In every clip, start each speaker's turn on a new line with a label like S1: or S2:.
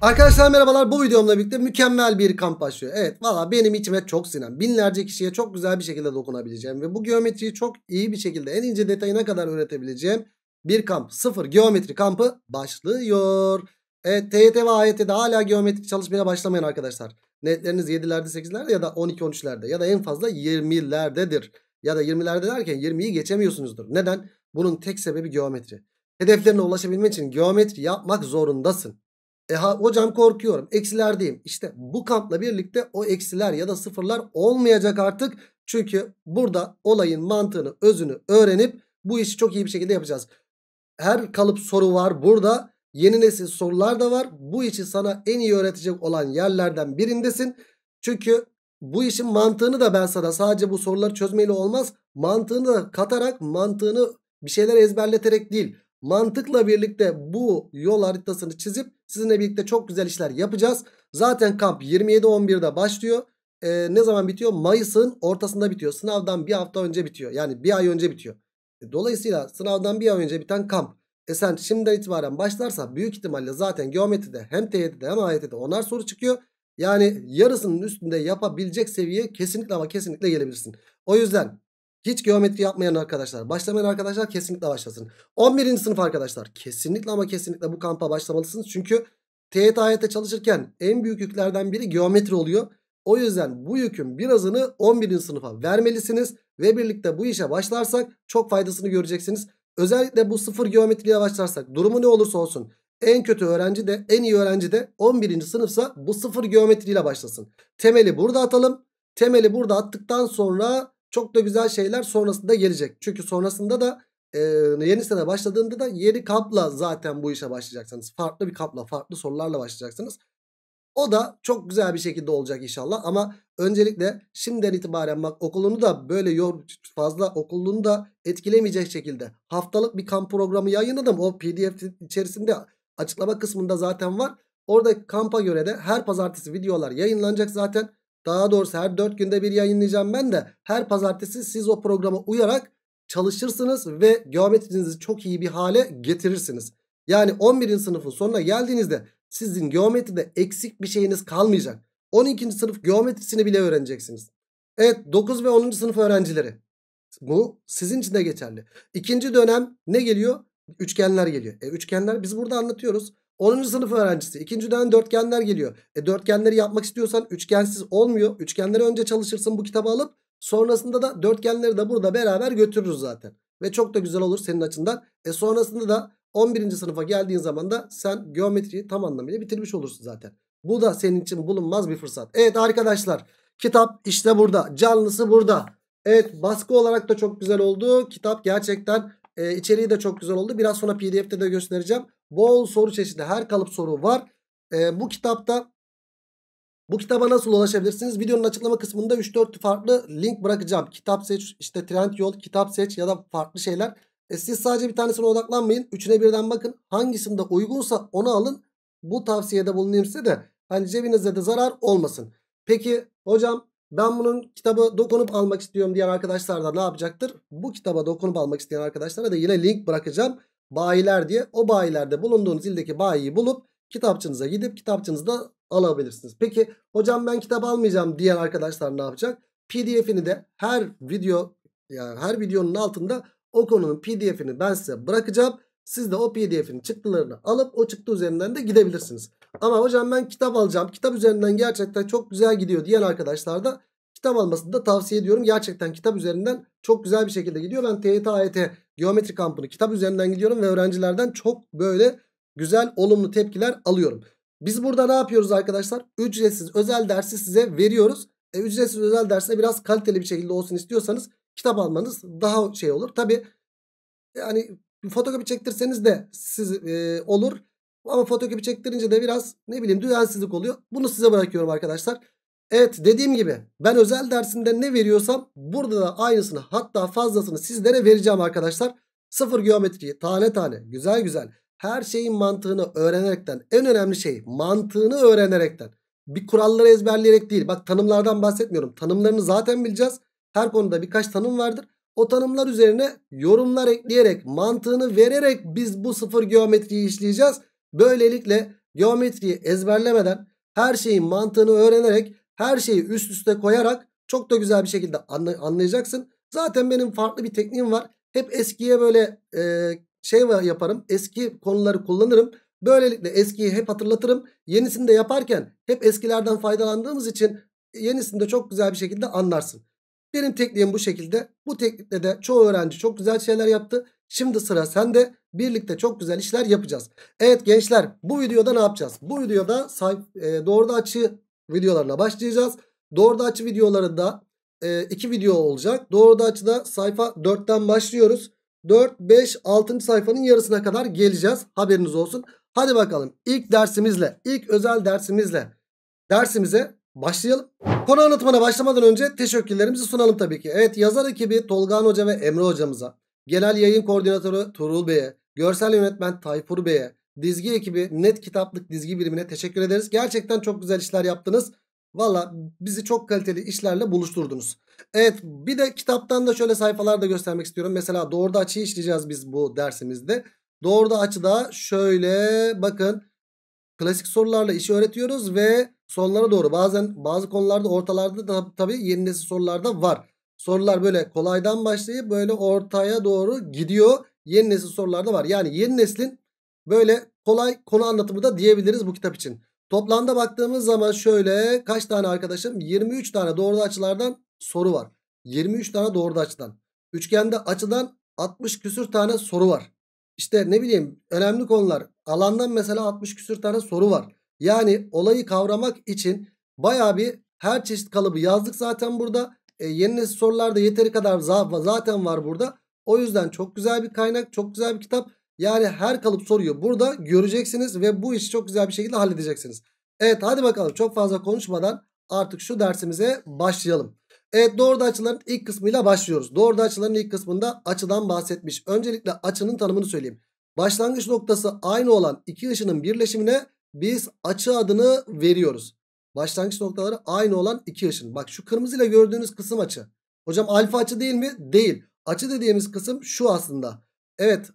S1: Arkadaşlar merhabalar bu videomla birlikte mükemmel bir kamp başlıyor. Evet valla benim içime çok sinen binlerce kişiye çok güzel bir şekilde dokunabileceğim ve bu geometriyi çok iyi bir şekilde en ince detayına kadar öğretebileceğim bir kamp sıfır geometri kampı başlıyor. Evet TYT ve AYT'de hala geometri çalışmaya başlamayın arkadaşlar. Netleriniz 7'lerde 8'lerde ya da 12-13'lerde ya da en fazla 20'lerdedir. Ya da 20'lerde derken 20'yi geçemiyorsunuzdur. Neden? Bunun tek sebebi geometri. Hedeflerine ulaşabilmek için geometri yapmak zorundasın. E ha, hocam korkuyorum eksilerdeyim. İşte bu kampla birlikte o eksiler ya da sıfırlar olmayacak artık. Çünkü burada olayın mantığını özünü öğrenip bu işi çok iyi bir şekilde yapacağız. Her kalıp soru var burada. Yeni nesil sorular da var. Bu işi sana en iyi öğretecek olan yerlerden birindesin. Çünkü bu işin mantığını da ben sana sadece bu soruları çözmeyle olmaz. Mantığını da katarak mantığını bir şeyler ezberleterek değil Mantıkla birlikte bu yol haritasını çizip sizinle birlikte çok güzel işler yapacağız. Zaten kamp 27-11'de başlıyor. Ee, ne zaman bitiyor? Mayıs'ın ortasında bitiyor. Sınavdan bir hafta önce bitiyor. Yani bir ay önce bitiyor. E, dolayısıyla sınavdan bir ay önce biten kamp. E sen şimdiden itibaren başlarsa büyük ihtimalle zaten geometride hem TYT'de hem AYT'de onar soru çıkıyor. Yani yarısının üstünde yapabilecek seviyeye kesinlikle ama kesinlikle gelebilirsin. O yüzden hiç geometri yapmayan arkadaşlar. Başlamayan arkadaşlar kesinlikle başlasın. 11. sınıf arkadaşlar. Kesinlikle ama kesinlikle bu kampa başlamalısınız. Çünkü teğet ayete çalışırken en büyük yüklerden biri geometri oluyor. O yüzden bu yükün birazını 11. sınıfa vermelisiniz. Ve birlikte bu işe başlarsak çok faydasını göreceksiniz. Özellikle bu sıfır geometriye başlarsak durumu ne olursa olsun en kötü öğrenci de en iyi öğrenci de 11. sınıfsa bu sıfır geometriyle başlasın. Temeli burada atalım. Temeli burada attıktan sonra çok da güzel şeyler sonrasında gelecek. Çünkü sonrasında da e, yeni sene başladığında da yeni kapla zaten bu işe başlayacaksınız. Farklı bir kapla, farklı sorularla başlayacaksınız. O da çok güzel bir şekilde olacak inşallah. Ama öncelikle şimdiden itibaren bak okulunu da böyle yor fazla okulunu da etkilemeyecek şekilde haftalık bir kamp programı yayınladım. O pdf içerisinde açıklama kısmında zaten var. Orada kampa göre de her pazartesi videolar yayınlanacak zaten. Daha doğrusu her 4 günde bir yayınlayacağım ben de her pazartesi siz o programa uyarak çalışırsınız ve geometrinizi çok iyi bir hale getirirsiniz. Yani 11. sınıfın sonuna geldiğinizde sizin geometride eksik bir şeyiniz kalmayacak. 12. sınıf geometrisini bile öğreneceksiniz. Evet 9 ve 10. sınıf öğrencileri. Bu sizin için de geçerli. İkinci dönem ne geliyor? Üçgenler geliyor. E, üçgenler biz burada anlatıyoruz. 10. sınıf öğrencisi. İkinci dönem dörtgenler geliyor. E dörtgenleri yapmak istiyorsan üçgensiz olmuyor. Üçgenleri önce çalışırsın bu kitabı alıp sonrasında da dörtgenleri de burada beraber götürürüz zaten. Ve çok da güzel olur senin açından. E sonrasında da 11. sınıfa geldiğin zaman da sen geometriyi tam anlamıyla bitirmiş olursun zaten. Bu da senin için bulunmaz bir fırsat. Evet arkadaşlar kitap işte burada. Canlısı burada. Evet baskı olarak da çok güzel oldu. Kitap gerçekten e, içeriği de çok güzel oldu. Biraz sonra pdf'de de göstereceğim. Bol soru çeşidi her kalıp soru var. E, bu kitapta bu kitaba nasıl ulaşabilirsiniz? Videonun açıklama kısmında 3-4 farklı link bırakacağım. Kitap seç, işte trend yol, kitap seç ya da farklı şeyler. E siz sadece bir tanesine odaklanmayın. Üçüne birden bakın. Hangisinde uygunsa onu alın. Bu tavsiyede bulunayım size de. Hani cebinizde de zarar olmasın. Peki hocam ben bunun kitabı dokunup almak istiyorum diyen arkadaşlar da ne yapacaktır? Bu kitaba dokunup almak isteyen arkadaşlara da yine link bırakacağım bayiler diye o bayilerde bulunduğunuz ildeki bayiyi bulup kitapçınıza gidip kitapçınızda alabilirsiniz. Peki hocam ben kitap almayacağım diyen arkadaşlar ne yapacak? PDF'ini de her video yani her videonun altında o konunun PDF'ini ben size bırakacağım. Siz de o PDF'in çıktılarını alıp o çıktı üzerinden de gidebilirsiniz. Ama hocam ben kitap alacağım. Kitap üzerinden gerçekten çok güzel gidiyor diyen arkadaşlar da kitap almasını da tavsiye ediyorum. Gerçekten kitap üzerinden çok güzel bir şekilde gidiyor. Ben TYT AYT e geometri kampını kitap üzerinden gidiyorum ve öğrencilerden çok böyle güzel olumlu tepkiler alıyorum. Biz burada ne yapıyoruz arkadaşlar? Ücretsiz özel dersi size veriyoruz. E, ücretsiz özel derse biraz kaliteli bir şekilde olsun istiyorsanız kitap almanız daha şey olur. Tabi yani fotokopi çektirseniz de siz e, olur. Ama fotokopi çektirince de biraz ne bileyim düzensizlik oluyor. Bunu size bırakıyorum arkadaşlar. Evet dediğim gibi ben özel dersimde ne veriyorsam burada da aynısını hatta fazlasını sizlere vereceğim arkadaşlar. Sıfır geometriyi tane tane güzel güzel her şeyin mantığını öğrenerekten en önemli şey mantığını öğrenerekten bir kuralları ezberleyerek değil. Bak tanımlardan bahsetmiyorum. Tanımlarını zaten bileceğiz. Her konuda birkaç tanım vardır. O tanımlar üzerine yorumlar ekleyerek mantığını vererek biz bu sıfır geometriyi işleyeceğiz. Böylelikle geometriyi ezberlemeden her şeyin mantığını öğrenerek her şeyi üst üste koyarak çok da güzel bir şekilde anlayacaksın. Zaten benim farklı bir tekniğim var. Hep eskiye böyle e, şey yaparım. Eski konuları kullanırım. Böylelikle eskiyi hep hatırlatırım. Yenisini de yaparken hep eskilerden faydalandığımız için yenisini de çok güzel bir şekilde anlarsın. Benim tekniğim bu şekilde. Bu teknikle de çoğu öğrenci çok güzel şeyler yaptı. Şimdi sıra sende. Birlikte çok güzel işler yapacağız. Evet gençler bu videoda ne yapacağız? Bu videoda sayf e, doğruda açı videolarına başlayacağız. açı videolarında e, iki video olacak. açıda sayfa 4'ten başlıyoruz. 4, 5, 6. sayfanın yarısına kadar geleceğiz. Haberiniz olsun. Hadi bakalım ilk dersimizle, ilk özel dersimizle dersimize başlayalım. Konu anlatımına başlamadan önce teşekkürlerimizi sunalım tabii ki. Evet yazar ekibi Tolgan Hoca ve Emre Hocamıza, genel yayın koordinatörü Turul Bey'e, görsel yönetmen Tayfur Bey'e, Dizgi ekibi net kitaplık dizgi birimine teşekkür ederiz. Gerçekten çok güzel işler yaptınız. Valla bizi çok kaliteli işlerle buluşturdunuz. Evet bir de kitaptan da şöyle sayfalar da göstermek istiyorum. Mesela doğruda açıyı işleyeceğiz biz bu dersimizde. Doğruda açıda şöyle bakın klasik sorularla işi öğretiyoruz ve sonlara doğru bazen bazı konularda ortalarda da tabii yeni nesil sorularda var. Sorular böyle kolaydan başlayıp böyle ortaya doğru gidiyor. Yeni nesil sorularda var. Yani yeni neslin Böyle kolay konu anlatımı da diyebiliriz bu kitap için. Toplamda baktığımız zaman şöyle kaç tane arkadaşım? 23 tane doğru açılardan soru var. 23 tane doğru açıdan. Üçgende açıdan 60 küsür tane soru var. İşte ne bileyim önemli konular. Alandan mesela 60 küsür tane soru var. Yani olayı kavramak için baya bir her çeşit kalıbı yazdık zaten burada. E, yeni nesil sorularda yeteri kadar zaten var burada. O yüzden çok güzel bir kaynak, çok güzel bir kitap. Yani her kalıp soruyu burada göreceksiniz ve bu işi çok güzel bir şekilde halledeceksiniz. Evet hadi bakalım çok fazla konuşmadan artık şu dersimize başlayalım. Evet doğruda açıların ilk kısmıyla başlıyoruz. Doğruda açıların ilk kısmında açıdan bahsetmiş. Öncelikle açının tanımını söyleyeyim. Başlangıç noktası aynı olan iki ışının birleşimine biz açı adını veriyoruz. Başlangıç noktaları aynı olan iki ışın. Bak şu kırmızıyla gördüğünüz kısım açı. Hocam alfa açı değil mi? Değil. Açı dediğimiz kısım şu aslında. Evet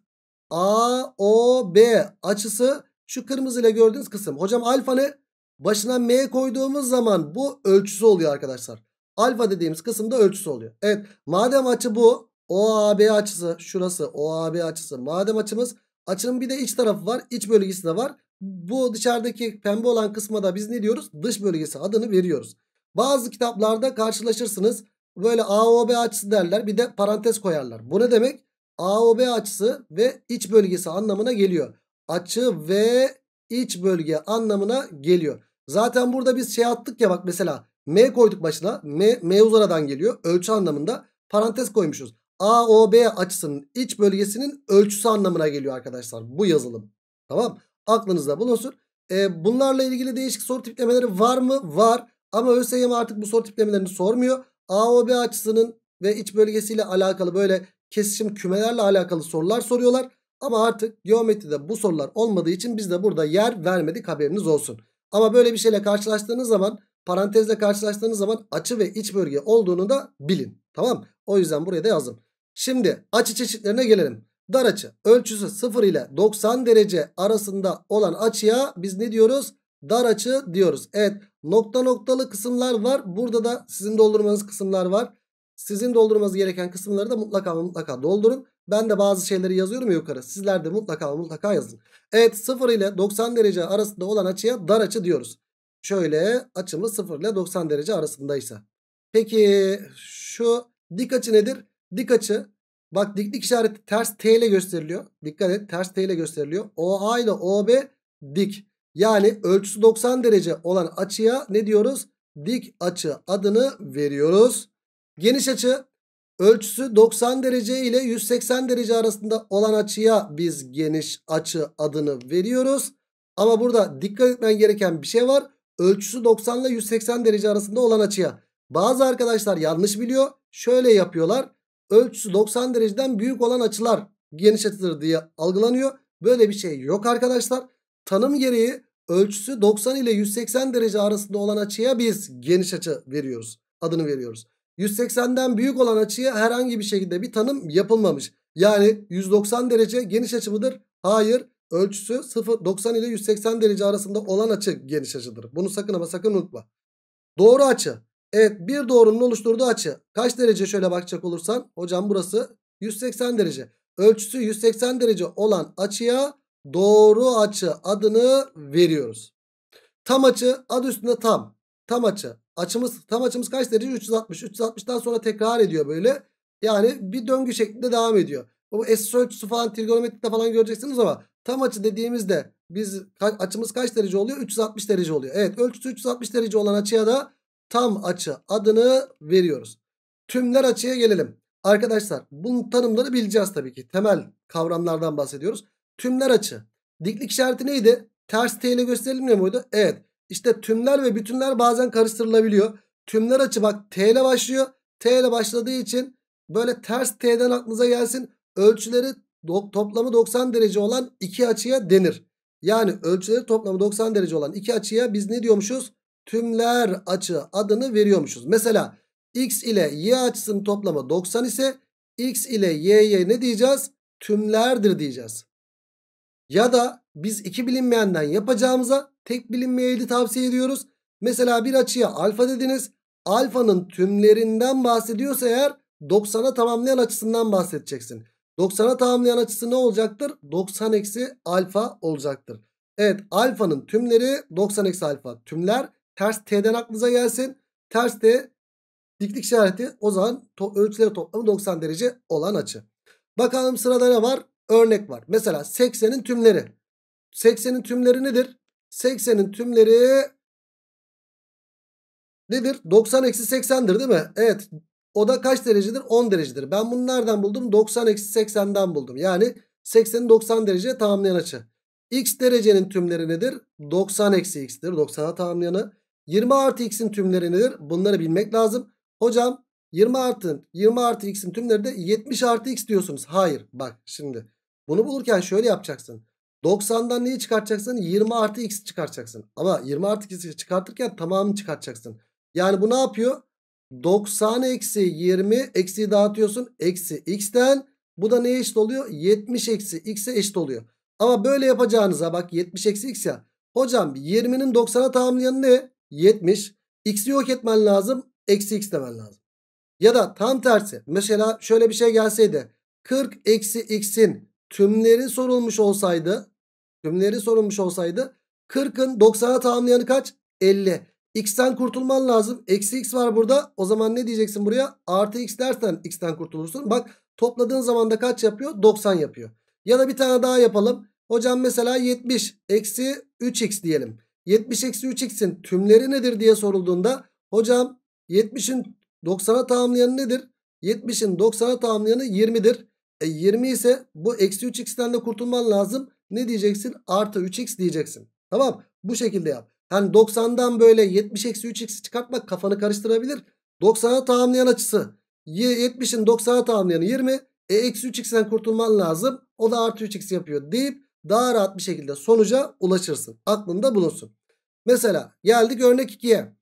S1: AOB açısı şu kırmızı ile gördüğünüz kısım. Hocam alfa ne? Başına M koyduğumuz zaman bu ölçüsü oluyor arkadaşlar. Alfa dediğimiz kısım da ölçüsü oluyor. Evet madem açı bu OAB açısı şurası OAB açısı. Madem açımız açının bir de iç tarafı var iç bölgesi de var. Bu dışarıdaki pembe olan kısma da biz ne diyoruz? Dış bölgesi adını veriyoruz. Bazı kitaplarda karşılaşırsınız. Böyle AOB açısı derler bir de parantez koyarlar. Bu ne demek? AOB açısı ve iç bölgesi anlamına geliyor. Açı ve iç bölge anlamına geliyor. Zaten burada biz şey attık ya bak mesela M koyduk başına. M, M uzaradan geliyor. Ölçü anlamında parantez koymuşuz. AOB açısının iç bölgesinin ölçüsü anlamına geliyor arkadaşlar. Bu yazılım. Tamam. Aklınızda bulunsun. E, bunlarla ilgili değişik soru tiplemeleri var mı? Var. Ama ÖSYM artık bu soru tiplemelerini sormuyor. AOB açısının ve iç bölgesiyle alakalı böyle kesişim kümelerle alakalı sorular soruyorlar. Ama artık geometride bu sorular olmadığı için biz de burada yer vermedik haberiniz olsun. Ama böyle bir şeyle karşılaştığınız zaman parantezle karşılaştığınız zaman açı ve iç bölge olduğunu da bilin. Tamam O yüzden buraya da yazdım. Şimdi açı çeşitlerine gelelim. Dar açı ölçüsü 0 ile 90 derece arasında olan açıya biz ne diyoruz? Dar açı diyoruz. Evet nokta noktalı kısımlar var. Burada da sizin doldurmanız kısımlar var. Sizin doldurmanız gereken kısımları da mutlaka mutlaka doldurun. Ben de bazı şeyleri yazıyorum ya yukarı. Sizler de mutlaka mutlaka yazın. Evet 0 ile 90 derece arasında olan açıya dar açı diyoruz. Şöyle açımız 0 ile 90 derece arasındaysa. Peki şu dik açı nedir? Dik açı bak diklik işareti ters T ile gösteriliyor. Dikkat et ters T ile gösteriliyor. OA ile OB dik. Yani ölçüsü 90 derece olan açıya ne diyoruz? Dik açı adını veriyoruz. Geniş açı ölçüsü 90 derece ile 180 derece arasında olan açıya biz geniş açı adını veriyoruz. Ama burada dikkat etmen gereken bir şey var. Ölçüsü 90 ile 180 derece arasında olan açıya. Bazı arkadaşlar yanlış biliyor. Şöyle yapıyorlar. Ölçüsü 90 dereceden büyük olan açılar geniş açıdır diye algılanıyor. Böyle bir şey yok arkadaşlar. Tanım gereği ölçüsü 90 ile 180 derece arasında olan açıya biz geniş açı veriyoruz. Adını veriyoruz. 180'den büyük olan açıya herhangi bir şekilde bir tanım yapılmamış. Yani 190 derece geniş açı mıdır? Hayır. Ölçüsü 0, 90 ile 180 derece arasında olan açı geniş açıdır. Bunu sakın ama sakın unutma. Doğru açı. Evet bir doğrunun oluşturduğu açı. Kaç derece şöyle bakacak olursan. Hocam burası 180 derece. Ölçüsü 180 derece olan açıya doğru açı adını veriyoruz. Tam açı ad üstünde tam. Tam açı Açımız tam açımız kaç derece? 360. 360'dan sonra tekrar ediyor böyle. Yani bir döngü şeklinde devam ediyor. Bu esas ölçüsü falan trigonometrikte falan göreceksiniz ama tam açı dediğimizde biz açımız kaç derece oluyor? 360 derece oluyor. Evet ölçüsü 360 derece olan açıya da tam açı adını veriyoruz. Tümler açıya gelelim. Arkadaşlar bunun tanımları bileceğiz tabii ki. Temel kavramlardan bahsediyoruz. Tümler açı. Diklik işareti neydi? Ters T ile gösterilmiyor muydu? Evet. İşte tümler ve bütünler bazen karıştırılabiliyor. Tümler açı bak T ile başlıyor. T ile başladığı için böyle ters T'den aklınıza gelsin. Ölçüleri toplamı 90 derece olan iki açıya denir. Yani ölçüleri toplamı 90 derece olan iki açıya biz ne diyormuşuz? Tümler açı adını veriyormuşuz. Mesela x ile y açısının toplamı 90 ise x ile y'ye ne diyeceğiz? Tümlerdir diyeceğiz. Ya da biz iki bilinmeyenden yapacağımıza tek bilinmeyeni tavsiye ediyoruz. Mesela bir açıya alfa dediniz. Alfanın tümlerinden bahsediyorsa eğer 90'a tamamlayan açısından bahsedeceksin. 90'a tamamlayan açısı ne olacaktır? 90 eksi alfa olacaktır. Evet alfanın tümleri 90 eksi alfa. Tümler ters t'den aklınıza gelsin. Ters t diklik işareti o zaman to ölçüleri toplamı 90 derece olan açı. Bakalım sırada ne var? Örnek var. Mesela 80'in tümleri. 80'in tümleri nedir? 80'in tümleri nedir? 90 eksi 80'dir değil mi? Evet. O da kaç derecedir? 10 derecedir. Ben bunu nereden buldum? 90 eksi 80'den buldum. Yani 80'in 90 dereceye tamamlayan açı. X derecenin tümleri nedir? 90 eksi x'tir. 90'a tamamlayanı. 20 artı x'in tümleri nedir? Bunları bilmek lazım. Hocam 20 artı 20 artı x'in tümleri de 70 artı x diyorsunuz. Hayır bak şimdi. Bunu bulurken şöyle yapacaksın. 90'dan neyi çıkartacaksın? 20 artı x çıkartacaksın. Ama 20 artı x çıkartırken tamamını çıkartacaksın. Yani bu ne yapıyor? 90 eksi 20 eksi dağıtıyorsun. Eksi x'ten bu da neye eşit oluyor? 70 eksi x'e eşit oluyor. Ama böyle yapacağınıza bak 70 eksi x ya. Hocam 20'nin 90'a tamamlayanı ne? 70. X'i yok etmen lazım. Eksi x demen lazım. Ya da tam tersi. Mesela şöyle bir şey gelseydi. 40 eksi x'in tümleri sorulmuş olsaydı Tümleri sorulmuş olsaydı 40'ın 90'a tamamlayanı kaç? 50. X'ten kurtulman lazım. Eksi X var burada. O zaman ne diyeceksin buraya? Artı X dersen X'ten kurtulursun. Bak topladığın zaman da kaç yapıyor? 90 yapıyor. Ya da bir tane daha yapalım. Hocam mesela 70 eksi 3X diyelim. 70 eksi 3X'in tümleri nedir diye sorulduğunda hocam 70'in 90'a tamamlayanı nedir? 70'in 90'a tamamlayanı 20'dir. E 20 ise bu eksi 3x'ten de kurtulman lazım. Ne diyeceksin? Artı 3x diyeceksin. Tamam bu şekilde yap. Yani 90'dan böyle 70 eksi 3x çıkartmak kafanı karıştırabilir. 90'a tamamlayan açısı. 70'in 90'a tamamlayanı 20. E eksi 3x'den kurtulman lazım. O da artı 3x yapıyor deyip daha rahat bir şekilde sonuca ulaşırsın. Aklında bulunsun. Mesela geldik örnek 2'ye.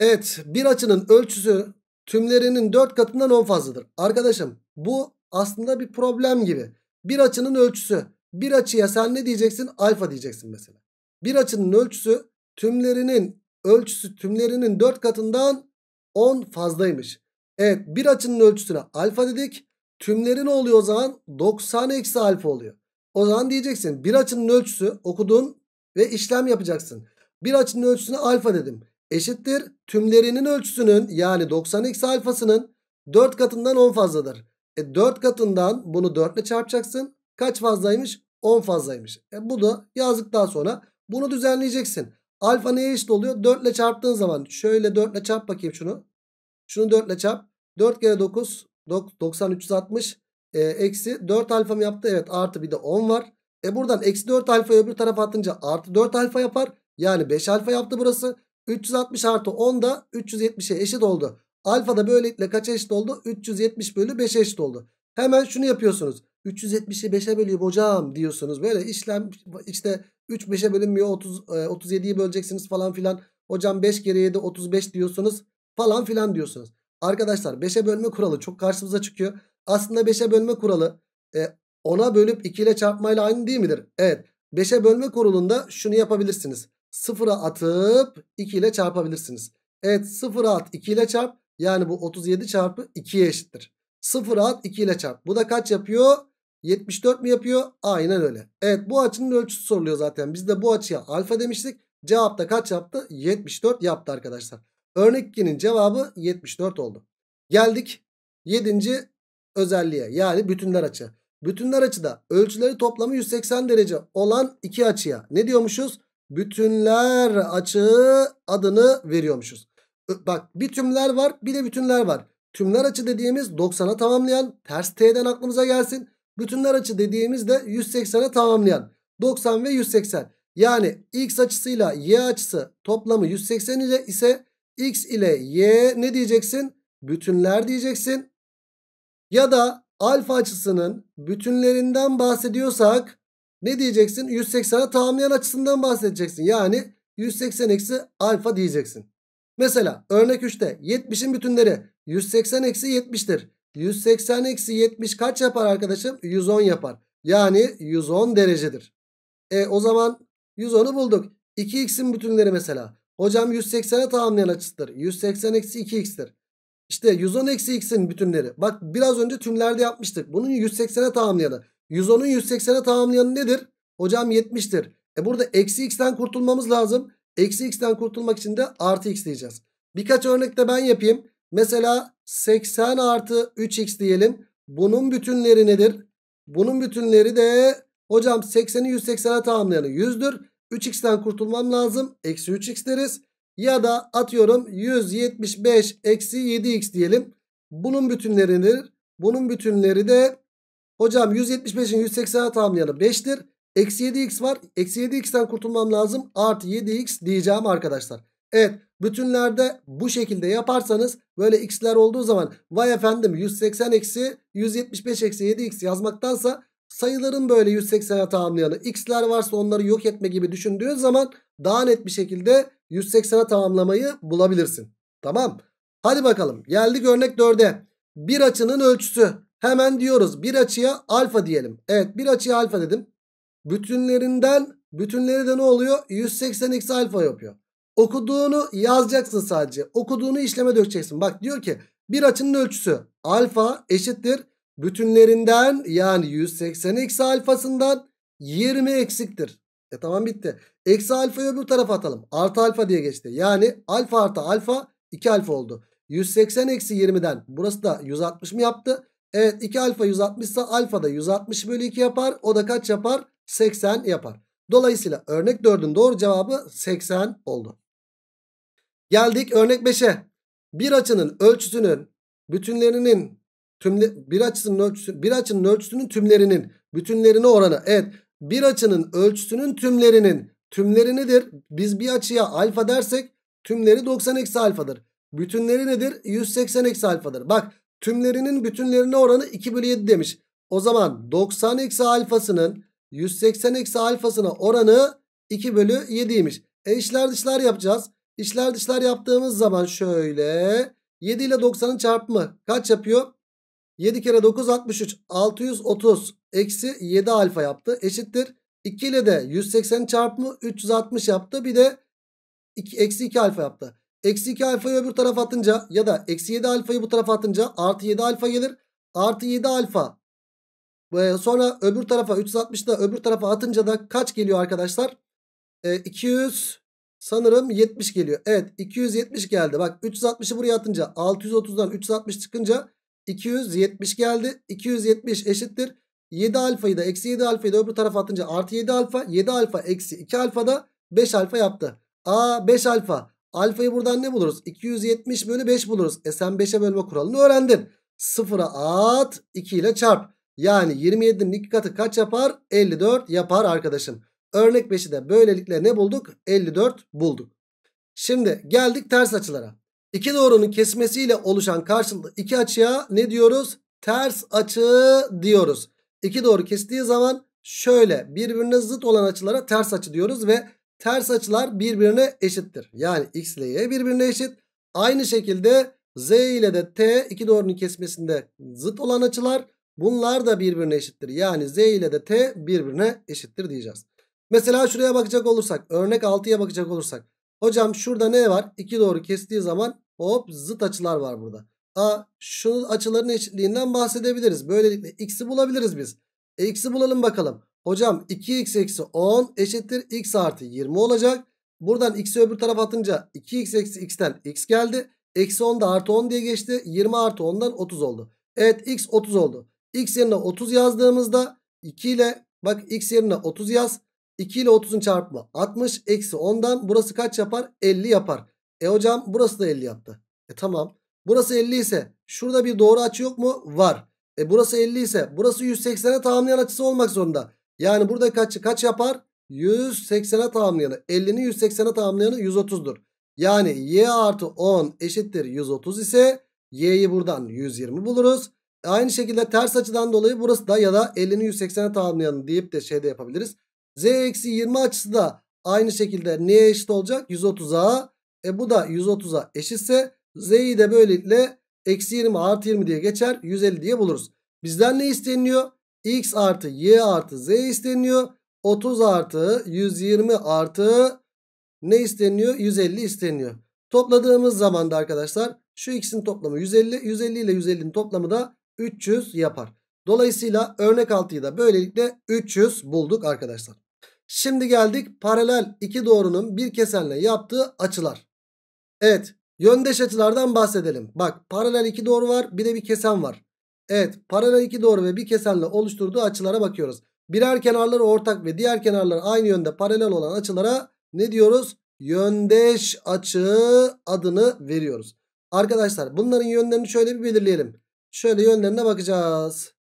S1: Evet bir açının ölçüsü tümlerinin 4 katından 10 fazladır. Arkadaşım bu aslında bir problem gibi. Bir açının ölçüsü bir açıya sen ne diyeceksin? Alfa diyeceksin mesela. Bir açının ölçüsü tümlerinin ölçüsü tümlerinin 4 katından 10 fazlaymış. Evet bir açının ölçüsüne alfa dedik. Tümleri ne oluyor o zaman? 90 eksi alfa oluyor. O zaman diyeceksin bir açının ölçüsü okudun ve işlem yapacaksın. Bir açının ölçüsüne alfa dedim. Eşittir tümlerinin ölçüsünün yani 90 eksi alfasının 4 katından 10 fazladır. E 4 katından bunu 4 ile çarpacaksın. Kaç fazlaymış? 10 fazlaymış. E bu da yazdıktan sonra bunu düzenleyeceksin. Alfa neye eşit oluyor? 4 ile çarptığın zaman şöyle 4 ile çarp bakayım şunu. Şunu 4 ile çarp. 4 kere 9 90 360 e, eksi 4 alfa mı yaptı? Evet artı bir de 10 var. E buradan eksi 4 alfa öbür tarafa atınca artı 4 alfa yapar. Yani 5 alfa yaptı burası. 360 artı 10 da 370'e eşit oldu. Alfa da böylelikle kaç eşit oldu? 370 bölü 5 eşit oldu. Hemen şunu yapıyorsunuz. 370'i 5'e bölüyorum hocam diyorsunuz. Böyle işlem işte 3 5'e bölünmüyor 30 37'yi e, böleceksiniz falan filan. Hocam 5 kere 7 35 diyorsunuz falan filan diyorsunuz. Arkadaşlar 5'e bölme kuralı çok karşımıza çıkıyor. Aslında 5'e bölme kuralı 10'a e, bölüp 2 ile çarpmayla aynı değil midir? Evet. 5'e bölme kurulunda şunu yapabilirsiniz. 0'a atıp 2 ile çarpabilirsiniz. Evet 0'a at 2 ile çarp. Yani bu 37 çarpı 2'ye eşittir. 0'a at 2 ile çarp. Bu da kaç yapıyor? 74 mi yapıyor? Aynen öyle. Evet bu açının ölçüsü soruluyor zaten. Biz de bu açıya alfa demiştik. Cevapta kaç yaptı? 74 yaptı arkadaşlar. Örnek 2'nin cevabı 74 oldu. Geldik 7. özelliğe yani bütünler açı. Bütünler açıda ölçüleri toplamı 180 derece olan iki açıya ne diyormuşuz? Bütünler açığı adını veriyormuşuz. Bak bir tümler var bir de bütünler var. Tümler açı dediğimiz 90'a tamamlayan ters T'den aklımıza gelsin. Bütünler açı dediğimizde 180'e tamamlayan 90 ve 180. Yani x açısıyla y açısı toplamı 180 ile ise x ile y ne diyeceksin? Bütünler diyeceksin. Ya da alfa açısının bütünlerinden bahsediyorsak ne diyeceksin? 180'e tamamlayan açısından bahsedeceksin. Yani 180 eksi alfa diyeceksin. Mesela örnek 3'te 70'in bütünleri 180 eksi 70'tir. 180 eksi 70 kaç yapar arkadaşım? 110 yapar. Yani 110 derecedir. E o zaman 110'u bulduk. 2x'in bütünleri mesela. Hocam 180'e tamamlayan açısıdır. 180 eksi 2x'tir. İşte 110 eksi x'in bütünleri. Bak biraz önce tümlerde yapmıştık. Bunun 180'e tamamlayanı. 110'un 180'e tamamlayanı nedir? Hocam 70'tir. E burada eksi x'ten kurtulmamız lazım. Eksi x'ten kurtulmak için de artı x diyeceğiz. Birkaç örnek de ben yapayım. Mesela 80 artı 3x diyelim. Bunun bütünleri nedir? Bunun bütünleri de hocam 80'i 180'e tamamlayanı 100'dür. 3x'ten kurtulmam lazım. Eksi 3x deriz. Ya da atıyorum 175 eksi 7x diyelim. Bunun bütünleri nedir? Bunun bütünleri de hocam 175'in 180'e tamamlayanı 5'tir. Eksi 7x var. Eksi 7x'ten kurtulmam lazım. Artı 7x diyeceğim arkadaşlar. Evet Bütünlerde bu şekilde yaparsanız böyle x'ler olduğu zaman vay efendim 180 eksi 175 eksi 7x yazmaktansa sayıların böyle 180'e tamamlayanı x'ler varsa onları yok etme gibi düşündüğün zaman daha net bir şekilde 180'e tamamlamayı bulabilirsin. Tamam. Hadi bakalım geldik örnek 4'e. Bir açının ölçüsü. Hemen diyoruz bir açıya alfa diyelim. Evet bir açıya alfa dedim. Bütünlerinden bütünleri de ne oluyor? 180 eksi alfa yapıyor. Okuduğunu yazacaksın sadece. Okuduğunu işleme dökeceksin. Bak diyor ki bir açının ölçüsü alfa eşittir. Bütünlerinden yani 180 eksi alfasından 20 eksiktir. E tamam bitti. Eksi alfayı öbür tarafa atalım. Artı alfa diye geçti. Yani alfa artı alfa 2 alfa oldu. 180 eksi 20'den burası da 160 mı yaptı? Evet 2 alfa 160 ise alfa da 160 bölü 2 yapar. O da kaç yapar? 80 yapar. Dolayısıyla örnek 4'ün doğru cevabı 80 oldu. Geldik örnek 5'e. Bir açının ölçüsünün bütünlerinin tümle, bir açının ölçüsü bir açının ölçüsünün tümlerinin bütünlerine oranı. Evet. Bir açının ölçüsünün tümlerinin tümleri nedir? Biz bir açıya alfa dersek tümleri 90 eksi alfadır. Bütünleri nedir? 180 eksi alfadır. Bak tümlerinin bütünlerine oranı 2 bölü 7 demiş. O zaman 90 eksi alfasının 180 eksi alfasına oranı 2 bölü 7'ymiş. E işler dışlar yapacağız. İşler dışlar yaptığımız zaman şöyle 7 ile 90'ın çarpımı kaç yapıyor? 7 kere 9 63 630 eksi 7 alfa yaptı eşittir. 2 ile de 180 çarpımı 360 yaptı bir de 2, eksi 2 alfa yaptı. Eksi 2 alfayı öbür tarafa atınca ya da eksi 7 alfayı bu tarafa atınca artı 7 alfa gelir. Artı 7 alfa ve sonra öbür tarafa 360'da öbür tarafa atınca da kaç geliyor arkadaşlar? E, 200 Sanırım 70 geliyor. Evet 270 geldi. Bak 360'ı buraya atınca 630'dan 360 çıkınca 270 geldi. 270 eşittir. 7 alfayı da eksi 7 alfayı da öbür tarafa atınca artı 7 alfa. 7 alfa eksi 2 alfa da 5 alfa yaptı. Aa 5 alfa. Alfayı buradan ne buluruz? 270 bölü 5 buluruz. E sen 5'e bölme kuralını öğrendin. 0'a at 2 ile çarp. Yani 27'nin 2 katı kaç yapar? 54 yapar arkadaşım. Örnek 5'i de böylelikle ne bulduk? 54 bulduk. Şimdi geldik ters açılara. İki doğrunun kesmesiyle oluşan karşılıklı iki açıya ne diyoruz? Ters açı diyoruz. İki doğru kestiği zaman şöyle birbirine zıt olan açılara ters açı diyoruz ve ters açılar birbirine eşittir. Yani x ile y birbirine eşit. Aynı şekilde z ile de t iki doğrunun kesmesinde zıt olan açılar bunlar da birbirine eşittir. Yani z ile de t birbirine eşittir diyeceğiz. Mesela şuraya bakacak olursak. Örnek 6'ya bakacak olursak. Hocam şurada ne var? İki doğru kestiği zaman hop zıt açılar var burada. A şunun açıların eşitliğinden bahsedebiliriz. Böylelikle x'i bulabiliriz biz. E, x'i bulalım bakalım. Hocam 2x eksi 10 eşittir x artı 20 olacak. Buradan x'i öbür tarafa atınca 2x eksi x'ten x geldi. Eksi 10 da artı 10 diye geçti. 20 artı 10'dan 30 oldu. Evet x 30 oldu. x yerine 30 yazdığımızda 2 ile bak x yerine 30 yaz. 2 ile 30'un çarpımı 60 eksi 10'dan burası kaç yapar? 50 yapar. E hocam burası da 50 yaptı. E tamam. Burası 50 ise şurada bir doğru açı yok mu? Var. E burası 50 ise burası 180'e tamamlayan açısı olmak zorunda. Yani burada kaç, kaç yapar? 180'e tamamlayanı. 50'ni 180'e tamamlayanı 130'dur. Yani y artı 10 eşittir 130 ise y'yi buradan 120 buluruz. E aynı şekilde ters açıdan dolayı burası da ya da 50'ni 180'e tamamlayalım deyip de şey de yapabiliriz. Z eksi 20 açısı da aynı şekilde neye eşit olacak? 130'a. E bu da 130'a eşitse Z'yi de böylelikle eksi 20 artı 20 diye geçer. 150 diye buluruz. Bizden ne isteniyor? X artı Y artı Z isteniyor. 30 artı 120 artı ne isteniyor? 150 isteniyor. Topladığımız zaman da arkadaşlar şu ikisinin toplamı 150. 150 ile 150'nin toplamı da 300 yapar. Dolayısıyla örnek 6'yı da böylelikle 300 bulduk arkadaşlar. Şimdi geldik paralel iki doğrunun bir kesenle yaptığı açılar. Evet yöndeş açılardan bahsedelim. Bak paralel iki doğru var bir de bir kesen var. Evet paralel iki doğru ve bir kesenle oluşturduğu açılara bakıyoruz. Birer kenarları ortak ve diğer kenarları aynı yönde paralel olan açılara ne diyoruz? Yöndeş açı adını veriyoruz. Arkadaşlar bunların yönlerini şöyle bir belirleyelim. Şöyle yönlerine bakacağız.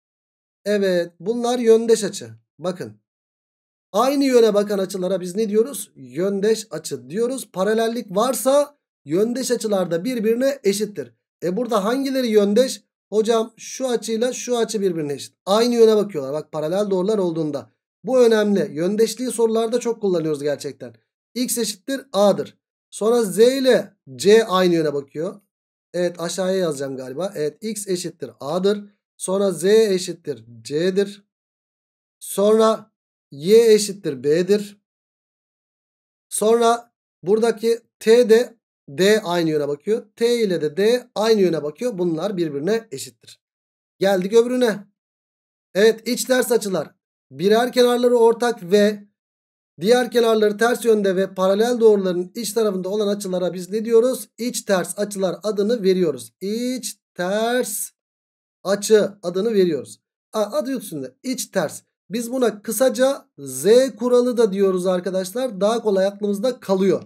S1: Evet bunlar yöndeş açı. Bakın Aynı yöne bakan açılara biz ne diyoruz? Yöndeş açı diyoruz. Paralellik varsa yöndeş da birbirine eşittir. E burada hangileri yöndeş? Hocam şu açıyla şu açı birbirine eşit. Aynı yöne bakıyorlar. Bak paralel doğrular olduğunda. Bu önemli. Yöndeşliği sorularda çok kullanıyoruz gerçekten. X eşittir A'dır. Sonra Z ile C aynı yöne bakıyor. Evet aşağıya yazacağım galiba. Evet X eşittir A'dır. Sonra Z eşittir C'dir. Sonra y eşittir b'dir. Sonra buradaki t de d aynı yöne bakıyor. T ile de d aynı yöne bakıyor. Bunlar birbirine eşittir. Geldik öbürüne. Evet iç ters açılar. Birer kenarları ortak ve diğer kenarları ters yönde ve paralel doğruların iç tarafında olan açılara biz ne diyoruz? İç ters açılar adını veriyoruz. İç ters açı adını veriyoruz. Adı üstünde iç ters. Biz buna kısaca Z kuralı da diyoruz arkadaşlar. Daha kolay aklımızda kalıyor.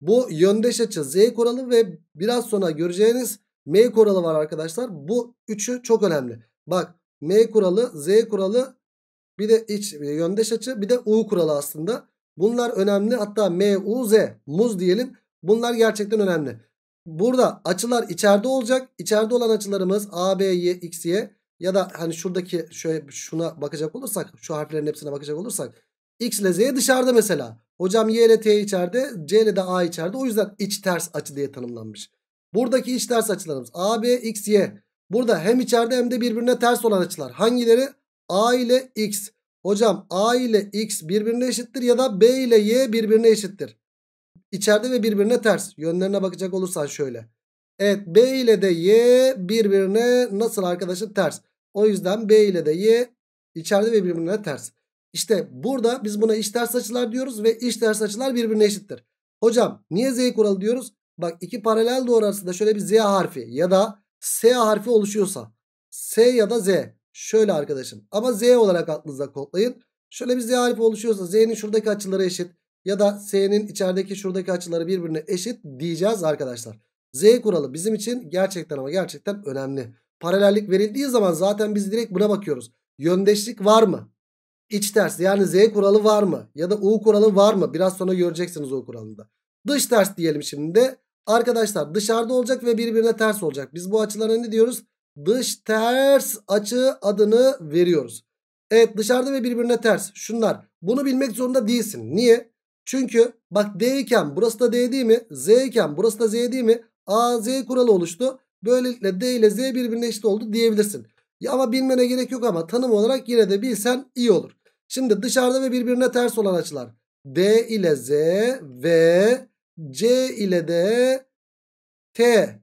S1: Bu yöndeş açı Z kuralı ve biraz sonra göreceğiniz M kuralı var arkadaşlar. Bu üçü çok önemli. Bak M kuralı, Z kuralı bir de iç yöndeş açı bir de U kuralı aslında. Bunlar önemli. Hatta M, U, Z muz diyelim. Bunlar gerçekten önemli. Burada açılar içeride olacak. İçeride olan açılarımız A, B, Y, X, Y ya da hani şuradaki şöyle şuna bakacak olursak şu harflerin hepsine bakacak olursak x ile z dışarıda mesela. Hocam y ile t içeride c ile de a içeride o yüzden iç ters açı diye tanımlanmış. Buradaki iç ters açılarımız a, b, x, y. Burada hem içeride hem de birbirine ters olan açılar. Hangileri? a ile x. Hocam a ile x birbirine eşittir ya da b ile y birbirine eşittir. İçeride ve birbirine ters. Yönlerine bakacak olursan şöyle. Evet B ile de Y birbirine nasıl arkadaşım ters. O yüzden B ile de Y içeride ve birbirine ters. İşte burada biz buna iç ters açılar diyoruz ve iç ters açılar birbirine eşittir. Hocam niye Z kuralı diyoruz? Bak iki paralel doğru arasında şöyle bir Z harfi ya da S harfi oluşuyorsa S ya da Z şöyle arkadaşım ama Z olarak aklınıza kodlayın. Şöyle bir Z harfi oluşuyorsa Z'nin şuradaki açıları eşit ya da S'nin içerideki şuradaki açıları birbirine eşit diyeceğiz arkadaşlar. Z kuralı bizim için gerçekten ama gerçekten önemli paralellik verildiği zaman zaten biz direkt buna bakıyoruz. Yöndeşlik var mı? İç ters yani Z kuralı var mı? Ya da U kuralı var mı? Biraz sonra göreceksiniz U kuralında. Dış ters diyelim şimdi de. Arkadaşlar dışarıda olacak ve birbirine ters olacak. Biz bu açılara ne diyoruz? Dış ters açı adını veriyoruz. Evet dışarıda ve birbirine ters. Şunlar. Bunu bilmek zorunda değilsin. Niye? Çünkü bak D iken burası da D değil mi? Z iken burası da Z değil mi? A Z kuralı oluştu. Böylelikle D ile Z birbirine eşit oldu diyebilirsin. Ya ama bilmene gerek yok ama tanım olarak yine de bilsen iyi olur. Şimdi dışarıda ve birbirine ters olan açılar. D ile Z ve C ile de T.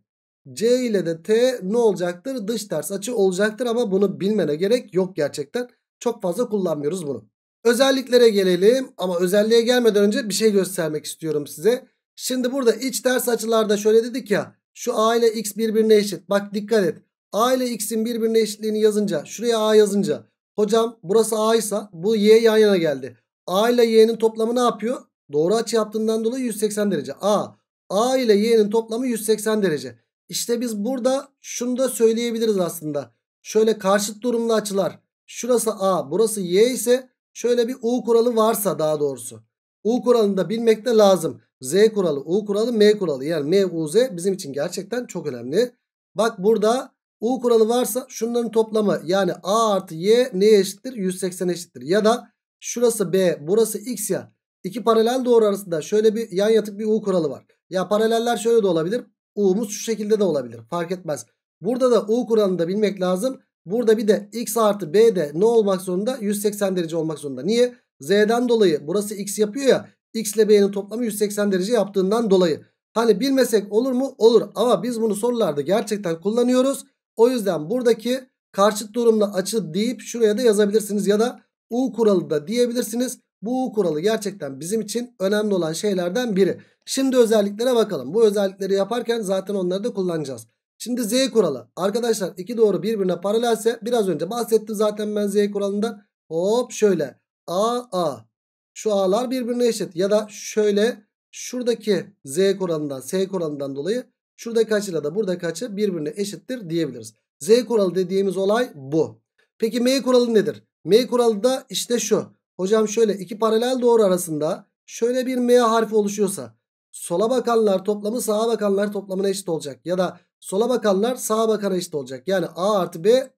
S1: C ile de T ne olacaktır? Dış ters açı olacaktır ama bunu bilmene gerek yok gerçekten. Çok fazla kullanmıyoruz bunu. Özelliklere gelelim ama özelliğe gelmeden önce bir şey göstermek istiyorum size. Şimdi burada iç ters açılarda şöyle dedik ya. Şu a ile x birbirine eşit. Bak dikkat et. a ile x'in birbirine eşitliğini yazınca şuraya a yazınca. Hocam burası a ise bu y yan yana geldi. a ile y'nin toplamı ne yapıyor? Doğru açı yaptığından dolayı 180 derece. a. a ile y'nin toplamı 180 derece. İşte biz burada şunu da söyleyebiliriz aslında. Şöyle karşıt durumlu açılar. Şurası a burası y ise şöyle bir u kuralı varsa daha doğrusu. U kuralını da bilmek de lazım. Z kuralı, U kuralı, M kuralı. Yani M, U, Z bizim için gerçekten çok önemli. Bak burada U kuralı varsa şunların toplamı yani A artı Y neye eşittir? 180 eşittir. Ya da şurası B, burası X ya. İki paralel doğru arasında şöyle bir yan yatık bir U kuralı var. Ya paraleller şöyle de olabilir. U'muz şu şekilde de olabilir. Fark etmez. Burada da U kuralını da bilmek lazım. Burada bir de X artı B de ne olmak zorunda? 180 derece olmak zorunda. Niye? Z'den dolayı burası X yapıyor ya. X ile B'nin toplamı 180 derece yaptığından dolayı. Hani bilmesek olur mu? Olur. Ama biz bunu sorularda gerçekten kullanıyoruz. O yüzden buradaki karşıt durumda açı deyip şuraya da yazabilirsiniz. Ya da U kuralı da diyebilirsiniz. Bu U kuralı gerçekten bizim için önemli olan şeylerden biri. Şimdi özelliklere bakalım. Bu özellikleri yaparken zaten onları da kullanacağız. Şimdi Z kuralı. Arkadaşlar iki doğru birbirine paralelse biraz önce bahsettim zaten ben Z kuralından. Hop şöyle. A A şu A'lar birbirine eşit. Ya da şöyle şuradaki Z kuralından S kuralından dolayı şuradaki açıyla da buradaki açı birbirine eşittir diyebiliriz. Z kuralı dediğimiz olay bu. Peki M kuralı nedir? M kuralı da işte şu. Hocam şöyle iki paralel doğru arasında şöyle bir M harfi oluşuyorsa sola bakanlar toplamı sağa bakanlar toplamına eşit olacak. Ya da sola bakanlar sağa bakana eşit olacak. Yani A artı B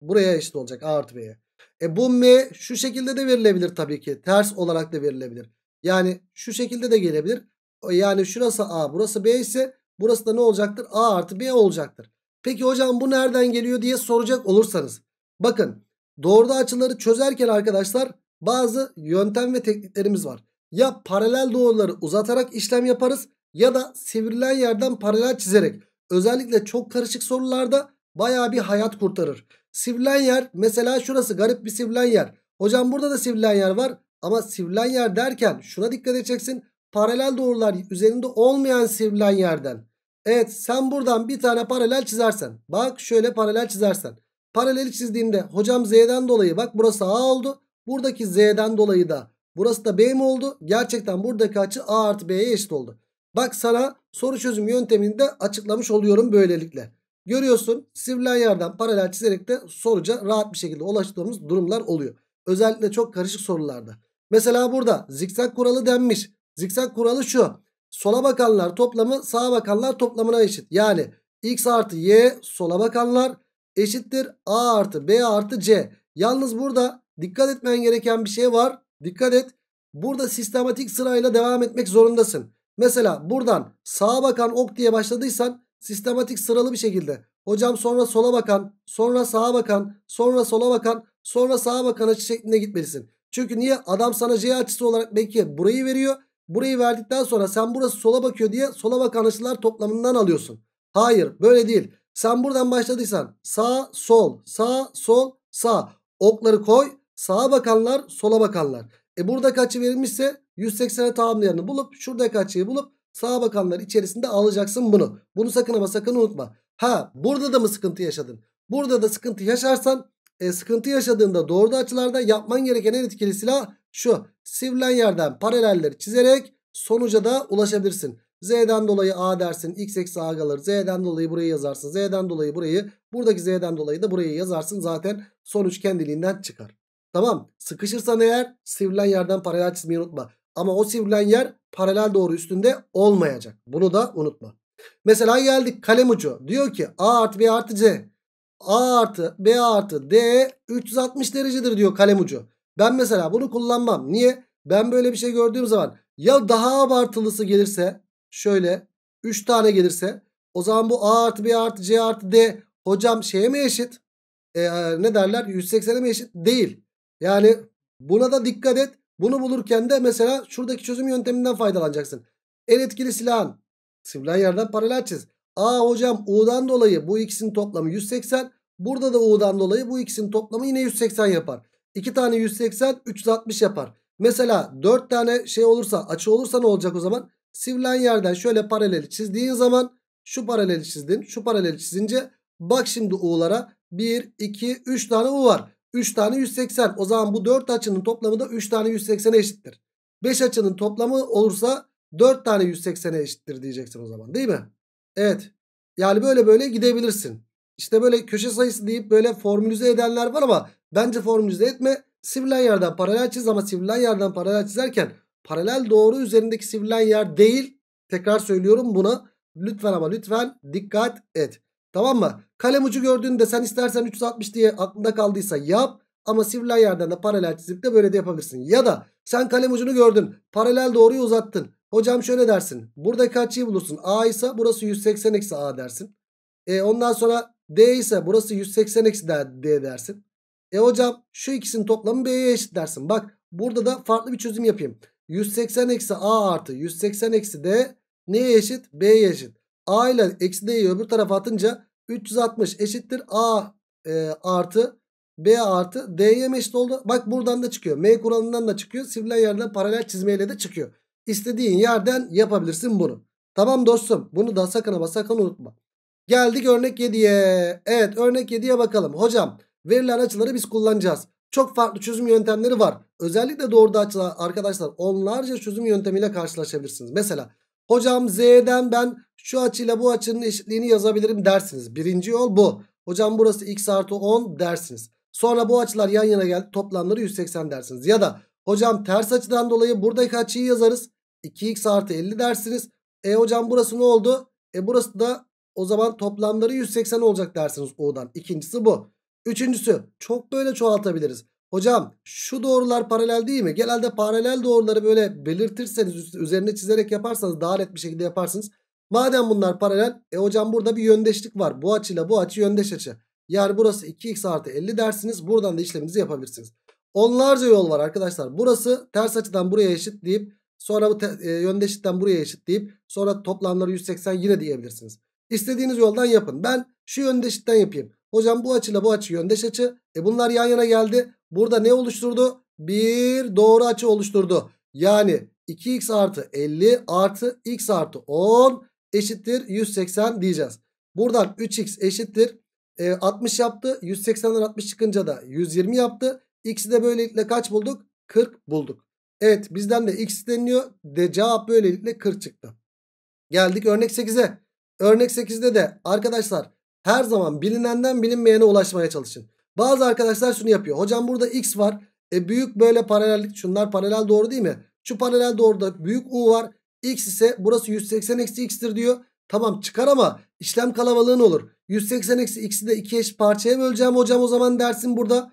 S1: buraya eşit olacak A artı B'ye. E bu m şu şekilde de verilebilir tabii ki. Ters olarak da verilebilir. Yani şu şekilde de gelebilir. Yani şurası a burası b ise burası da ne olacaktır? a artı b olacaktır. Peki hocam bu nereden geliyor diye soracak olursanız. Bakın doğruda açıları çözerken arkadaşlar bazı yöntem ve tekniklerimiz var. Ya paralel doğruları uzatarak işlem yaparız ya da sivrilen yerden paralel çizerek. Özellikle çok karışık sorularda baya bir hayat kurtarır. Sivrilen yer mesela şurası garip bir sivrilen yer. Hocam burada da sivrilen yer var ama sivrilen yer derken şuna dikkat edeceksin. Paralel doğrular üzerinde olmayan sivrilen yerden. Evet sen buradan bir tane paralel çizersen. Bak şöyle paralel çizersen. Paraleli çizdiğimde hocam Z'den dolayı bak burası A oldu. Buradaki Z'den dolayı da burası da B mi oldu? Gerçekten buradaki açı A artı B'ye eşit oldu. Bak sana soru çözüm yöntemini de açıklamış oluyorum böylelikle. Görüyorsun sivrilen yerden paralel çizerek de soruca rahat bir şekilde ulaştığımız durumlar oluyor. Özellikle çok karışık sorularda. Mesela burada zikzak kuralı denmiş. Zikzak kuralı şu. Sola bakanlar toplamı sağa bakanlar toplamına eşit. Yani x artı y sola bakanlar eşittir a artı b artı c. Yalnız burada dikkat etmen gereken bir şey var. Dikkat et. Burada sistematik sırayla devam etmek zorundasın. Mesela buradan sağa bakan ok diye başladıysan Sistematik sıralı bir şekilde. Hocam sonra sola bakan, sonra sağa bakan, sonra sola bakan, sonra sağa bakan açı şeklinde gitmelisin. Çünkü niye? Adam sana C açısı olarak belki burayı veriyor. Burayı verdikten sonra sen burası sola bakıyor diye sola bakan açılar toplamından alıyorsun. Hayır böyle değil. Sen buradan başladıysan sağ sol sağ sol sağ okları koy sağa bakanlar sola bakanlar. E burada kaçı verilmişse 180'e tamamlayanı bulup şurada açıyı bulup Sağa bakanlar içerisinde alacaksın bunu. Bunu sakın ama sakın unutma. Ha burada da mı sıkıntı yaşadın? Burada da sıkıntı yaşarsan e, sıkıntı yaşadığında doğru açılarda yapman gereken en etkili silah şu. Sivrilen yerden paralelleri çizerek sonuca da ulaşabilirsin. Z'den dolayı A dersin. X eksi A kalır. Z'den dolayı burayı yazarsın. Z'den dolayı burayı. Buradaki Z'den dolayı da burayı yazarsın. Zaten sonuç kendiliğinden çıkar. Tamam. Sıkışırsan eğer sivrilen yerden paralel çizmeyi unutma. Ama o sivrilen yer paralel doğru üstünde olmayacak. Bunu da unutma. Mesela geldik kalem ucu. Diyor ki A artı B artı C. A artı B artı D 360 derecedir diyor kalem ucu. Ben mesela bunu kullanmam. Niye? Ben böyle bir şey gördüğüm zaman ya daha abartılısı gelirse şöyle 3 tane gelirse o zaman bu A artı B artı C artı D hocam şeye mi eşit? E, e ne derler? 180'e mi eşit? Değil. Yani buna da dikkat et. Bunu bulurken de mesela şuradaki çözüm yönteminden faydalanacaksın. En etkili silahın sivrilen yerden paralel çiz. Aa hocam U'dan dolayı bu ikisinin toplamı 180. Burada da U'dan dolayı bu ikisinin toplamı yine 180 yapar. 2 tane 180 360 yapar. Mesela 4 tane şey olursa açı olursa ne olacak o zaman? Sivrilen yerden şöyle paraleli çizdiğin zaman şu paraleli çizdin şu paraleli çizince bak şimdi U'lara 1 2 3 tane U var. 3 tane 180. O zaman bu 4 açının toplamı da 3 tane 180'e eşittir. 5 açının toplamı olursa 4 tane 180'e eşittir diyeceksin o zaman değil mi? Evet. Yani böyle böyle gidebilirsin. İşte böyle köşe sayısı deyip böyle formülize edenler var ama bence formülize etme. Sivrilen yerden paralel çiz ama sivrilen yerden paralel çizerken paralel doğru üzerindeki sivrilen yer değil. Tekrar söylüyorum buna. Lütfen ama lütfen dikkat et. Tamam mı? Kalem ucu gördüğünde sen istersen 360 diye aklında kaldıysa yap. Ama sivrilen yerden de paralel çizip de böyle de yapabilirsin. Ya da sen kalem ucunu gördün. Paralel doğruyu uzattın. Hocam şöyle dersin. Buradaki açıyı bulursun. A ise burası 180 eksi A dersin. E ondan sonra D ise burası 180 eksi D dersin. E hocam şu ikisinin toplamı B'ye eşit dersin. Bak burada da farklı bir çözüm yapayım. 180 eksi A artı 180 eksi D neye eşit? B'ye eşit. A ile eksi D'yi öbür tarafa atınca 360 eşittir A e, artı B artı D'ye mi eşit oldu? Bak buradan da çıkıyor. M kuralından da çıkıyor. Sivrilen yerden paralel çizmeyle de çıkıyor. İstediğin yerden yapabilirsin bunu. Tamam dostum. Bunu da sakın ama sakın unutma. Geldik örnek 7'ye. Evet örnek 7'ye bakalım. Hocam verilen açıları biz kullanacağız. Çok farklı çözüm yöntemleri var. Özellikle doğru açılar arkadaşlar onlarca çözüm yöntemiyle karşılaşabilirsiniz. Mesela Hocam Z'den ben şu açıyla bu açının eşitliğini yazabilirim dersiniz. Birinci yol bu. Hocam burası x artı 10 dersiniz. Sonra bu açılar yan yana geldi. Toplamları 180 dersiniz. Ya da hocam ters açıdan dolayı buradaki açıyı yazarız. 2x artı 50 dersiniz. E hocam burası ne oldu? E burası da o zaman toplamları 180 olacak dersiniz O'dan. İkincisi bu. Üçüncüsü çok böyle çoğaltabiliriz. Hocam şu doğrular paralel değil mi? Genelde paralel doğruları böyle belirtirseniz üzerine çizerek yaparsanız daha net bir şekilde yaparsınız. Madem bunlar paralel e hocam burada bir yöndeşlik var. Bu açıyla bu açı yöndeş açı. Yani burası 2x artı 50 dersiniz. Buradan da işleminizi yapabilirsiniz. Onlarca yol var arkadaşlar. Burası ters açıdan buraya eşit deyip sonra bu e, yöndeşlikten buraya eşit deyip sonra toplamları 180 yine diyebilirsiniz. İstediğiniz yoldan yapın. Ben şu yöndeşlikten yapayım. Hocam bu açıyla bu açı yöndeş açı. E bunlar yan yana geldi. Burada ne oluşturdu? Bir doğru açı oluşturdu. Yani 2x artı 50 artı x artı 10 eşittir 180 diyeceğiz. Buradan 3x eşittir. E, 60 yaptı. 180'den 60 çıkınca da 120 yaptı. X'i de böylelikle kaç bulduk? 40 bulduk. Evet bizden de x isteniyor. De cevap böylelikle 40 çıktı. Geldik örnek 8'e. Örnek 8'de de arkadaşlar her zaman bilinenden bilinmeyene ulaşmaya çalışın. Bazı arkadaşlar şunu yapıyor. Hocam burada x var. E büyük böyle paralellik. Şunlar paralel doğru değil mi? Şu paralel doğruda büyük u var. X ise burası 180 eksi x'tir diyor. Tamam çıkar ama işlem kalabalığı olur? 180 eksi x'i de 2 eş parçaya böleceğim hocam o zaman dersin burada.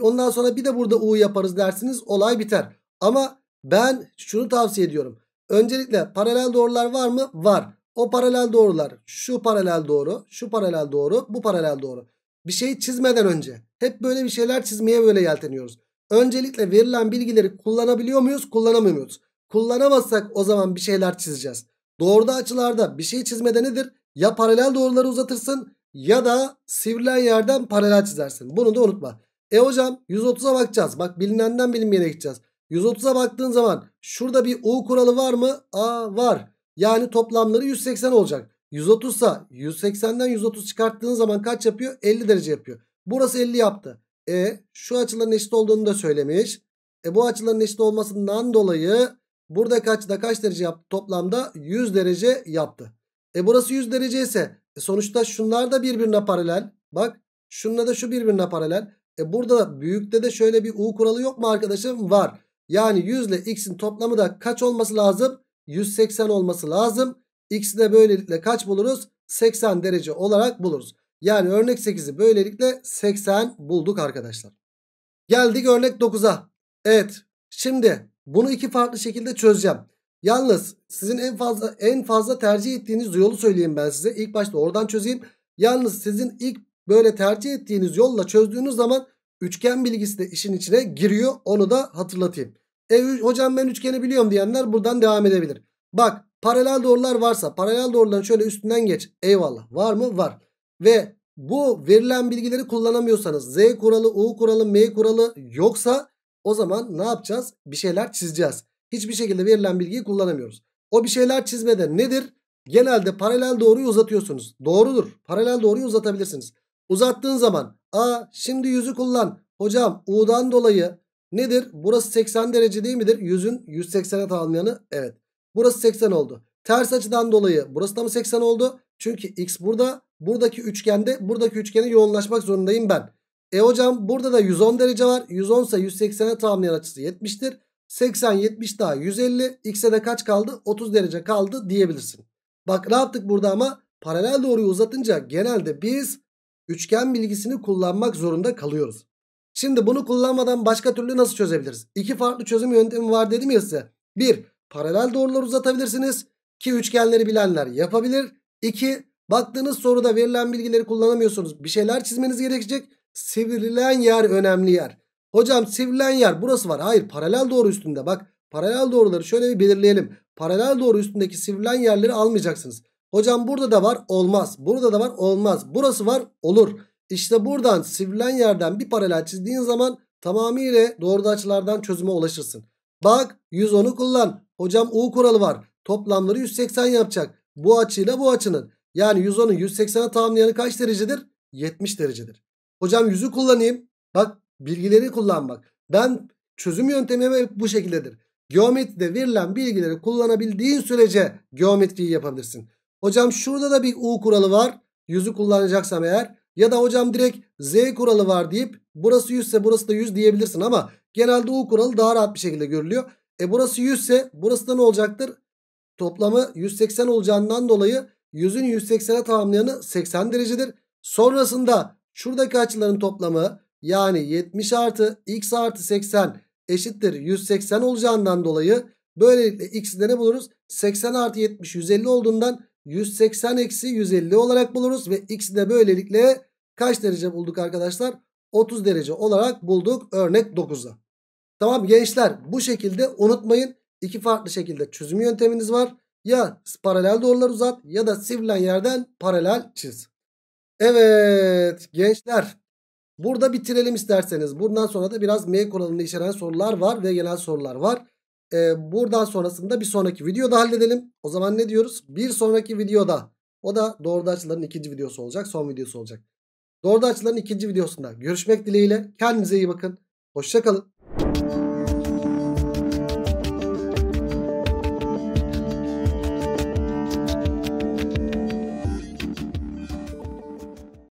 S1: Ondan sonra bir de burada u yaparız dersiniz. Olay biter. Ama ben şunu tavsiye ediyorum. Öncelikle paralel doğrular var mı? Var. O paralel doğrular şu paralel doğru, şu paralel doğru, bu paralel doğru. Bir şey çizmeden önce. Hep böyle bir şeyler çizmeye böyle yelteniyoruz. Öncelikle verilen bilgileri kullanabiliyor muyuz? Kullanamıyoruz. Kullanamazsak o zaman bir şeyler çizeceğiz. Doğruda açılarda bir şey çizmede nedir? Ya paralel doğruları uzatırsın ya da sivrilen yerden paralel çizersin. Bunu da unutma. E hocam 130'a bakacağız. Bak bilinenden bilinmeyene gideceğiz. 130'a baktığın zaman şurada bir U kuralı var mı? Aa, var. Yani toplamları 180 olacak. 130 sa 180'den 130 çıkarttığın zaman kaç yapıyor? 50 derece yapıyor. Burası 50 yaptı. E şu açıların eşit olduğunu da söylemiş. E bu açıların eşit olmasından dolayı burada kaç da kaç derece yaptı? Toplamda 100 derece yaptı. E burası 100 derece ise e sonuçta şunlar da birbirine paralel. Bak şunla da şu birbirine paralel. E burada büyükte de şöyle bir U kuralı yok mu arkadaşım? Var. Yani 100 ile x'in toplamı da kaç olması lazım? 180 olması lazım. X'i de böylelikle kaç buluruz? 80 derece olarak buluruz. Yani örnek 8'i böylelikle 80 bulduk arkadaşlar. Geldik örnek 9'a. Evet şimdi bunu iki farklı şekilde çözeceğim. Yalnız sizin en fazla en fazla tercih ettiğiniz yolu söyleyeyim ben size. İlk başta oradan çözeyim. Yalnız sizin ilk böyle tercih ettiğiniz yolla çözdüğünüz zaman üçgen bilgisi de işin içine giriyor. Onu da hatırlatayım. E hocam ben üçgeni biliyorum diyenler buradan devam edebilir. Bak Paralel doğrular varsa paralel doğruların şöyle üstünden geç. Eyvallah. Var mı? Var. Ve bu verilen bilgileri kullanamıyorsanız Z kuralı, U kuralı, M kuralı yoksa o zaman ne yapacağız? Bir şeyler çizeceğiz. Hiçbir şekilde verilen bilgiyi kullanamıyoruz. O bir şeyler çizmede nedir? Genelde paralel doğruyu uzatıyorsunuz. Doğrudur. Paralel doğruyu uzatabilirsiniz. Uzattığın zaman a şimdi yüzü kullan. Hocam U'dan dolayı nedir? Burası 80 derece değil midir? Yüzün 180'e tamamlayanı evet. Burası 80 oldu. Ters açıdan dolayı burası da mı 80 oldu? Çünkü x burada. Buradaki üçgende buradaki üçgene yoğunlaşmak zorundayım ben. E hocam burada da 110 derece var. 110 ise 180'e tamamlayan açısı 70'tir. 80 70 daha 150. X'e de kaç kaldı? 30 derece kaldı diyebilirsin. Bak rahatlık burada ama paralel doğruyu uzatınca genelde biz üçgen bilgisini kullanmak zorunda kalıyoruz. Şimdi bunu kullanmadan başka türlü nasıl çözebiliriz? İki farklı çözüm yöntemi var dedim ya size. Bir, paralel doğrular uzatabilirsiniz. Ki üçgenleri bilenler yapabilir. 2. Baktığınız soruda verilen bilgileri kullanamıyorsunuz. Bir şeyler çizmeniz gerekecek. Sivrilen yer önemli yer. Hocam sivrilen yer burası var. Hayır paralel doğru üstünde bak. Paralel doğruları şöyle bir belirleyelim. Paralel doğru üstündeki sivrilen yerleri almayacaksınız. Hocam burada da var olmaz. Burada da var olmaz. Burası var olur. İşte buradan sivrilen yerden bir paralel çizdiğin zaman tamamıyla doğru açılardan çözüme ulaşırsın. Bak 110'u kullan. Hocam U kuralı var. Toplamları 180 yapacak. Bu açıyla bu açının. Yani 110'un 180'e tamamlayanı kaç derecedir? 70 derecedir. Hocam yüzü kullanayım. Bak bilgileri kullanmak. Ben çözüm yöntemi bu şekildedir. Geometride verilen bilgileri kullanabildiğin sürece geometriyi yapabilirsin. Hocam şurada da bir U kuralı var. Yüzü kullanacaksam eğer ya da hocam direkt Z kuralı var deyip burası 100 ise burası da 100 diyebilirsin ama genelde U kuralı daha rahat bir şekilde görülüyor. E burası 100 ise burası da ne olacaktır? Toplamı 180 olacağından dolayı 100'ün 180'e tamamlayanı 80 derecedir. Sonrasında şuradaki açıların toplamı yani 70 artı x artı 80 eşittir 180 olacağından dolayı böylelikle x'i ne buluruz? 80 artı 70 150 olduğundan 180 eksi 150 olarak buluruz ve x'i de böylelikle kaç derece bulduk arkadaşlar? 30 derece olarak bulduk örnek 9'da. Tamam gençler bu şekilde unutmayın. İki farklı şekilde çözüm yönteminiz var. Ya paralel doğrular uzat ya da sivrilen yerden paralel çiz. Evet gençler burada bitirelim isterseniz. Bundan sonra da biraz M kuralını içeren sorular var ve genel sorular var. Ee, buradan sonrasında bir sonraki videoda halledelim. O zaman ne diyoruz? Bir sonraki videoda o da doğruda açıların ikinci videosu olacak. Son videosu olacak. Doğruda açıların ikinci videosunda görüşmek dileğiyle. Kendinize iyi bakın. Hoşçakalın.